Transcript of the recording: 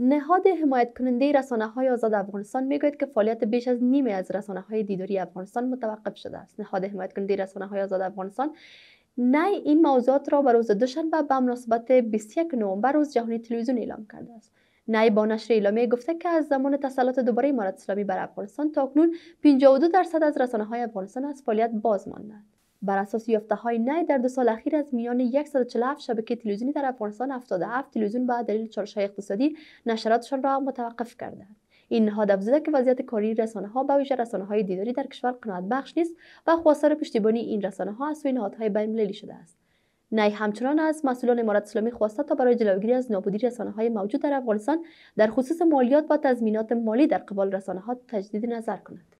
نهاد حمایت کننده رسانه های آزاد افغانستان میگوید که فعالیت بیش از نیمه از رسانه های دیداری افغانستان متوقف شده است نهاد حمایت کننده رسانه های آزاد افغانستان نه این موضوعات را به روز دوشنبه به مناسبت 21 نوامبر روز جهانی تلویزیون اعلام کرده است نای با نشر اعلامیه گفته که از زمان تسلط دوباره امارت اسلامی بر افغانستان تا اکنون 52 درصد از رسانه های افغانستان از فعالیت باز ماندند بر اساس یافته های نی در دو سال اخیر از میان 147 شبکه تلویزیونی در افغانستان 77 تلویزیون به دلیل چالش اقتصادی نشراتشان را متوقف کرده این نهاد افزوده که وضعیت کاری رسانه ها به ویژه رسانه های دیداری در کشور قناعت بخش نیست و خواستار پشتیبانی این رسانه ها از سوی نهادهای بین شده است نی همچنان از مسئولان امارت اسلامی خواسته تا برای جلوگیری از نابودی رسانه های موجود در افغانستان در خصوص مالیات و تضمینات مالی در قبال رسانه ها تجدید نظر کند